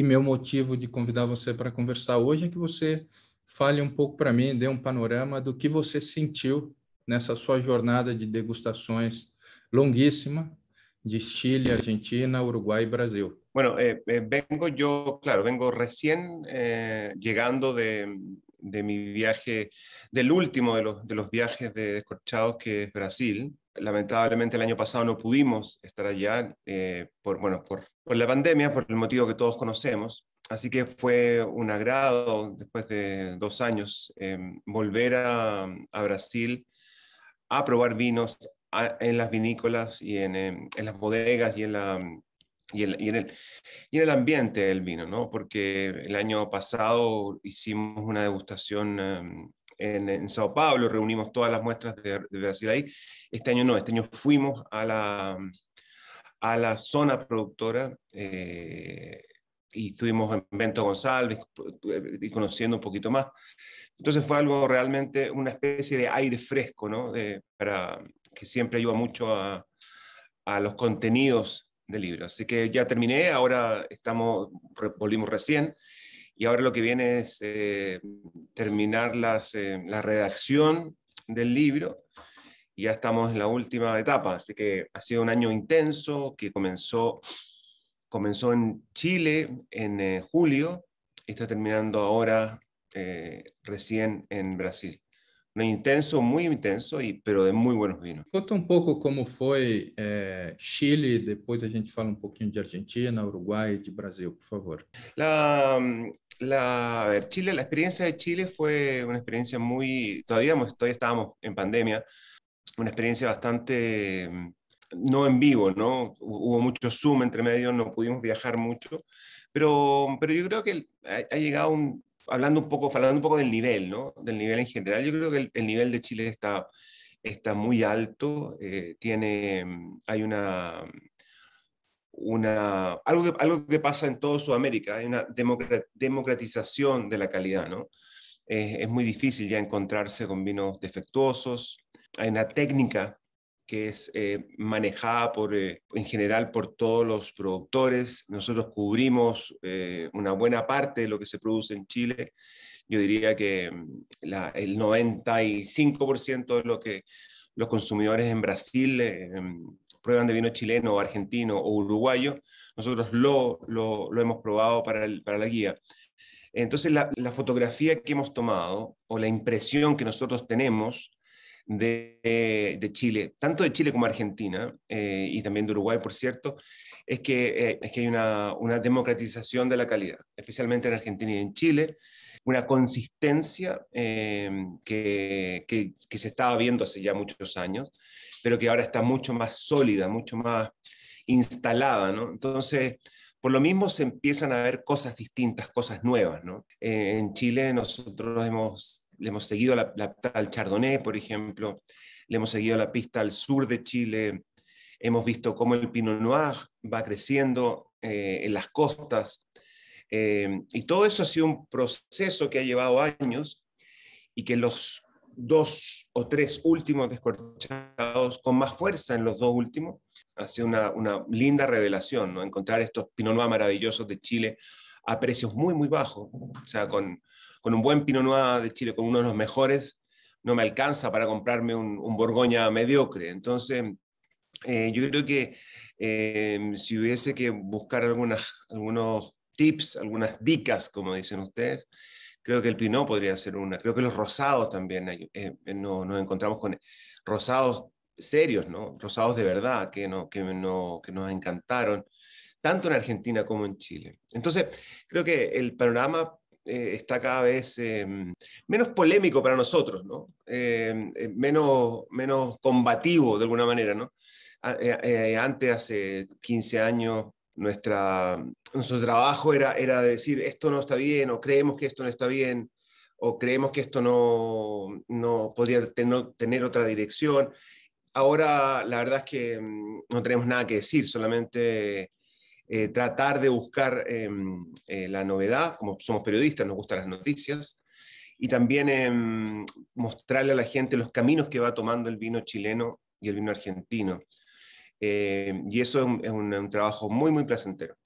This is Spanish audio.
e meu motivo de convidar você para conversar hoje é que você fale um pouco para mim, dê um panorama do que você sentiu nessa sua jornada de degustações longuíssima de Chile, Argentina, Uruguai e Brasil. Bueno, eh, eh, vengo yo, claro, vengo recién eh, llegando de, de mi viaje, del último de los, de los viajes de Descorchados, que es Brasil. Lamentablemente el año pasado no pudimos estar allá eh, por, bueno, por, la pandemia, por el motivo que todos conocemos, Así que fue un agrado, después de dos años, em, volver a, Brasil a probar vinos en las vinícolas y em, en las bodegas y en, la, y, en el, y en el ambiente del vino, ¿no? Porque el año pasado hicimos una degustación em, en, Sao Paulo, reunimos todas las muestras de, Brasil ahí. Este año no, este año fuimos a la, a la zona productora eh, y estuvimos en Bento González eh, y conociendo un poquito más. Entonces fue algo realmente, una especie de aire fresco, ¿no? De, para, que siempre ayuda mucho a, a los contenidos libro. Así que ya terminé, ahora estamos, volvimos recién y ahora lo que viene es eh, terminar eh, la redacción del libro y ya estamos en la última etapa. Así que ha sido un año intenso que comenzó, comenzó en Chile en eh, julio y está terminando ahora recién en Brasil intenso, muy intenso, y pero de muy buenos vinos. Conta un poco cómo fue eh, Chile, después a gente fala un um poquito de Argentina, Uruguay de Brasil, por favor. La, mm, la, a ver, Chile, la experiencia de Chile fue una experiencia muy, todavía, todavía estábamos en pandemia, una experiencia bastante mm, no en vivo, ¿no? Hubo mucho Zoom entre medio, no pudimos viajar mucho, pero, pero yo creo que ha llegado un, hablando un poco, hablando un poco del nivel, ¿no? Del nivel en general, yo creo que el, nivel de Chile está, está muy alto, eh, tiene, mm, hay una, una, algo que, algo que pasa en toda Sudamérica, hay una democratización de la calidad, ¿no? es muy difícil ya encontrarse con vinos defectuosos, hay una técnica que es eh, manejada por, eh, en general por todos los productores. Nosotros cubrimos eh, una buena parte de lo que se produce en Chile. Yo diría que mm, la, el 95% de lo que los consumidores en Brasil em, prueban de vino chileno, argentino o uruguayo, nosotros lo, hemos probado para, la guía. Entonces, la fotografía que hemos tomado o la impresión que nosotros tenemos de, Chile, tanto de Chile como Argentina, eh, y también de Uruguay, por cierto, es que, eh, es hay una, democratización de la calidad, especialmente en Argentina y en Chile una consistencia eh, que, se estaba viendo hace ya muchos años, pero que ahora está mucho más sólida, mucho más instalada, ¿no? Entonces, por lo mismo se empiezan a ver cosas distintas, cosas nuevas, ¿no? en Chile nosotros hemos le hemos seguido la, la, al Chardonnay, por ejemplo, le hemos seguido la pista al sur de Chile, hemos visto cómo el Pinot Noir va creciendo eh, en las costas, eh, y todo eso ha sido un proceso que ha llevado años y que los dos o tres últimos descorchados con más fuerza en los dos últimos ha sido una, linda revelación, ¿no? encontrar estos Pinot Noir maravillosos de Chile a precios muy, muy bajos. O sea, con, con un buen Pinot Noir de Chile, con uno de los mejores, no me alcanza para comprarme un, un Borgoña mediocre. Entonces, eh, yo creo que eh, si hubiese que buscar algunas, algunos tips, algunas dicas, como dicen ustedes, creo que el Pinot podría ser una. Creo que los rosados también, eh, no, nos encontramos con rosados serios, ¿no? Rosados de verdad, que, no, que, no, que nos encantaron tanto en Argentina como en Chile. Entonces, creo que el panorama eh, está cada vez em, menos polémico para nosotros, ¿no? Em, eh, menos, menos combativo de alguna manera. ¿no? Eh, antes, hace 15 años, nuestra, nuestro trabajo era, era decir esto no está bien o creemos que esto no está bien o creemos que esto no, no podría tener otra dirección. Ahora la verdad es que em, no tenemos nada que decir, solamente eh, tratar de buscar em, eh, la novedad, como somos periodistas, nos gustan las noticias, y también em, mostrarle a la gente los caminos que va tomando el vino chileno y el vino argentino. Eh, y eso es un trabajo muy, muy placentero.